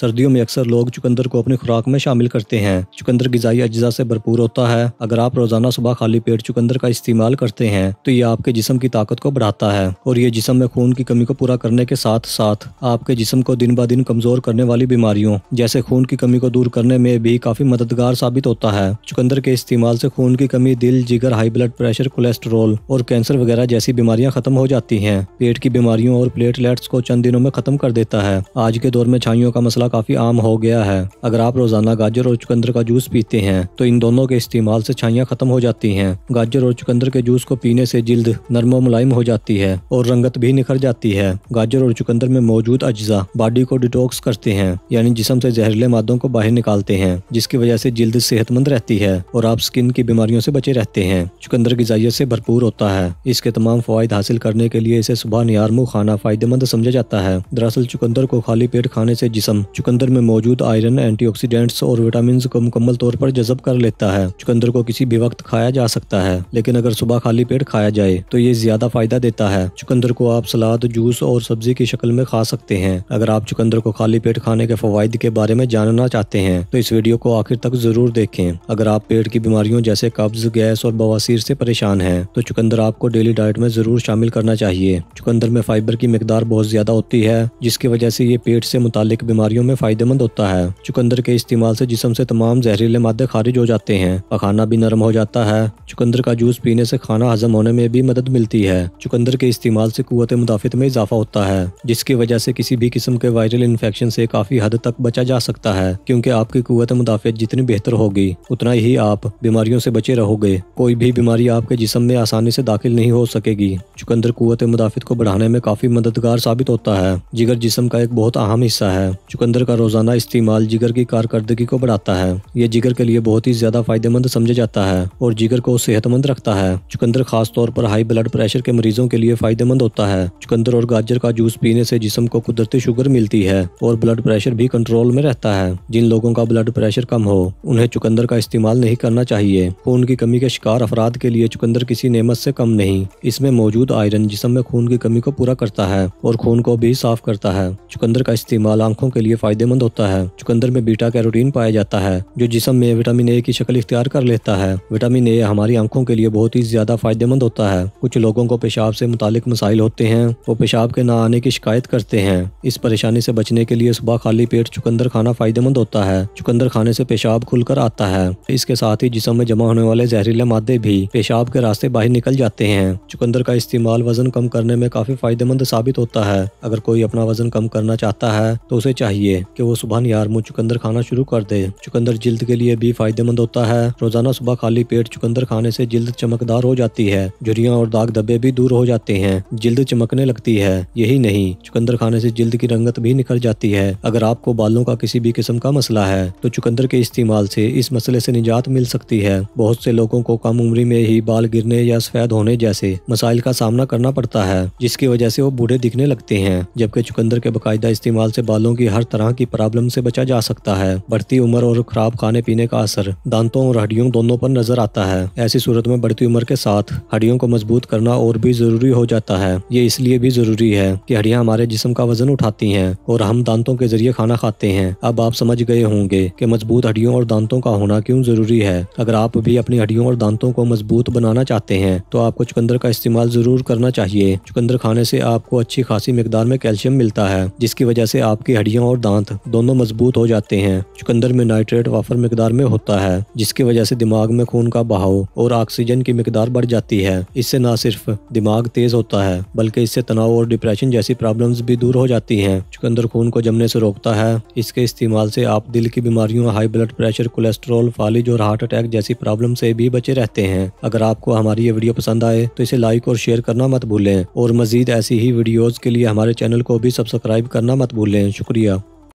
सर्दियों में अक्सर लोग चुकंदर को अपनी खुराक में शामिल करते हैं चुकंदर गजाई अज्जा से भरपूर होता है अगर आप रोजाना सुबह खाली पेट चुकंदर का इस्तेमाल करते हैं तो ये आपके जिसम की ताकत को बढ़ाता है और ये जिसम में खून की कमी को पूरा करने के साथ साथ आपके जिसम को दिन ब दिन कमजोर करने वाली बीमारियों जैसे खून की कमी को दूर करने में भी काफी मददगार साबित होता है चुकंदर के इस्तेमाल से खून की कमी दिल जिगर हाई ब्लड प्रेशर कोलेस्ट्रोल और कैंसर वगैरह जैसी बीमारियां खत्म हो जाती हैं पेट की बीमारियों और प्लेटलेट्स को चंद दिनों में खत्म कर देता है आज के दौर में छाइयों का मसला मसला काफ़ी आम हो गया है अगर आप रोज़ाना गाजर और चुकंदर का जूस पीते हैं तो इन दोनों के इस्तेमाल से छाइयाँ ख़त्म हो जाती हैं गाजर और चुकंदर के जूस को पीने से जिल्द नरम मुलायम हो जाती है और रंगत भी निखर जाती है गाजर और चुकंदर में मौजूद अज्जा बॉडी को डिटोक्स करते हैं यानी जिसम से जहरीले मादों को बाहर निकालते हैं जिसकी वजह से जिल्द सेहतमंद रहती है और आप स्किन की बीमारियों से बचे रहते हैं चुकंदर गजाइत से भरपूर होता है इसके तमाम फायद हासिल करने के लिए इसे सुबह नियारमू खाना फायदेमंद समझा जाता है दरअसल चुकंदर को खाली पेट खाने से जिसम चुकंदर में मौजूद आयरन एंटीऑक्सीडेंट्स और विटामिन को मुकम्मल तौर पर जजब कर लेता है चुकंदर को किसी भी वक्त खाया जा सकता है लेकिन अगर सुबह खाली पेट खाया जाए तो ये ज्यादा फायदा देता है चुकंदर को आप सलाद जूस और सब्जी की शक्ल में खा सकते हैं अगर आप चुकंदर को खाली पेट खाने के फवायद के बारे में जानना चाहते हैं तो इस वीडियो को आखिर तक जरूर देखें अगर आप पेट की बीमारियों जैसे कब्ज गैस और बवासीर से परेशान हैं तो चुकंदर आपको डेली डाइट में जरूर शामिल करना चाहिए चुकंदर में फाइबर की मकदार बहुत ज्यादा होती है जिसकी वजह से ये पेट से मुतालिक बीमारियों बीमारियों में फायदेमंद होता है चुकंदर के इस्तेमाल से जिसम से तमाम जहरीले मादे खारिज हो जाते हैं पखाना भी नरम हो जाता है चुकंदर का जूस पीने से खाना हजम होने में भी मदद मिलती है चुकंदर के इस्तेमाल से कुत मुदाफत में इजाफा होता है जिसकी वजह से किसी भी किस्म के वायरल इन्फेक्शन से काफी हद तक बचा जा सकता है क्योंकि आपकी कुत मुदाफत जितनी बेहतर होगी उतना ही आप बीमारियों से बचे रहोगे कोई भी बीमारी आपके जिसम में आसानी से दाखिल नहीं हो सकेगी चुकंदर कुत मुदाफत को बढ़ाने में काफी मददगार साबित होता है जिगर जिसम का एक बहुत अहम हिस्सा है चुकंदर चुकंदर का रोज़ाना इस्तेमाल जिगर की कारकर्दगी को बढ़ाता है ये जिगर के लिए बहुत ही ज़्यादा फायदेमंद समझा जाता है और जिगर को सेहतमंद रखता है चुकंदर खासतौर पर हाई ब्लड प्रेशर के मरीजों के लिए फायदेमंद होता है चुकंदर और गाजर का जूस पीने से जिसम को कुदरती शुगर मिलती है और ब्लड प्रेशर भी कंट्रोल में रहता है जिन लोगों का ब्लड प्रेशर कम हो उन्हें चुकंदर का इस्तेमाल नहीं करना चाहिए खून की कमी के शिकार अफराद के लिए चुकंदर किसी नेमत से कम नहीं इसमें मौजूद आयरन जिसम में खून की कमी को पूरा करता है और खून को भी साफ करता है चुकंदर का इस्तेमाल आंखों के लिए लिए फायदेमंद होता है चुकंदर में बीटा कैरोटीन पाया जाता है जो जिसम में विटामिन ए की शक्ल इख्तियार कर लेता है विटामिन ए हमारी आंखों के लिए बहुत ही ज्यादा फायदेमंद होता है कुछ लोगों को पेशाब से मुतालिक मसाइल होते हैं वो पेशाब के न आने की शिकायत करते हैं इस परेशानी से बचने के लिए सुबह खाली पेट चुकंदर खाना फायदेमंद होता है चुकंदर खाने से पेशाब खुलकर आता है इसके साथ ही जिसम में जमा होने वाले जहरीले मादे भी पेशाब के रास्ते बाहर निकल जाते हैं चुकंदर का इस्तेमाल वजन कम करने में काफी फायदेमंद साबित होता है अगर कोई अपना वजन कम करना चाहता है तो उसे चाहिए चाहिए कि वो सुबह मुँह चुकंदर खाना शुरू कर दे चुकंदर जल्द के लिए भी फायदेमंद होता है रोजाना सुबह खाली पेट चुकंदर खाने से जल्द चमकदार हो जाती है झुरियाँ और दाग धब्बे भी दूर हो जाते हैं जल्द चमकने लगती है यही नहीं चुकंदर खाने से जल्द की रंगत भी निकल जाती है अगर आपको बालों का किसी भी किस्म का मसला है तो चुकंदर के इस्तेमाल से इस मसले से निजात मिल सकती है बहुत से लोगों को कम उम्र में ही बाल गिरने या सफेद होने जैसे मसाइल का सामना करना पड़ता है जिसकी वजह से वो बूढ़े दिखने लगते हैं जबकि चुकंदर के बाकायदा इस्तेमाल से बालों की हर तरह की प्रॉब्लम से बचा जा सकता है बढ़ती उम्र और खराब खाने पीने का असर दांतों और हड्डियों दोनों पर नजर आता है ऐसी सूरत में बढ़ती उम्र के साथ हड्डियों को मजबूत करना और भी जरूरी हो जाता है ये इसलिए भी जरूरी है की हड्डियाँ हमारे जिसम का वजन उठाती है और हम दांतों के जरिए खाना खाते हैं अब आप समझ गए होंगे की मजबूत हड्डियों और दांतों का होना क्यों जरूरी है अगर आप भी अपनी हड्डियों और दांतों को मजबूत बनाना चाहते हैं तो आपको चुकंदर का इस्तेमाल जरूर करना चाहिए चुकंदर खाने से आपको अच्छी खासी मकदार में कैल्शियम मिलता है जिसकी वजह से आपकी हड्डियों और दांत दोनों मजबूत हो जाते हैं चुकंदर में नाइट्रेट वाफर मकदार में होता है जिसकी वजह से दिमाग में खून का बहाव और ऑक्सीजन की मकदार बढ़ जाती है इससे न सिर्फ दिमाग तेज होता है बल्कि इससे तनाव और डिप्रेशन जैसी प्रॉब्लम भी दूर हो जाती है चुकंदर खून को जमने से रोकता है इसके इस्तेमाल से आप दिल की बीमारियों हाई ब्लड प्रेशर कोलेस्ट्रोल फालिज और हार्ट अटैक जैसी प्रॉब्लम से भी बचे रहते हैं अगर आपको हमारी ये वीडियो पसंद आए तो इसे लाइक और शेयर करना मत भूलें और मजीद ऐसी ही वीडियोज़ के लिए हमारे चैनल को भी सब्सक्राइब करना मत भूलें शुक्रिया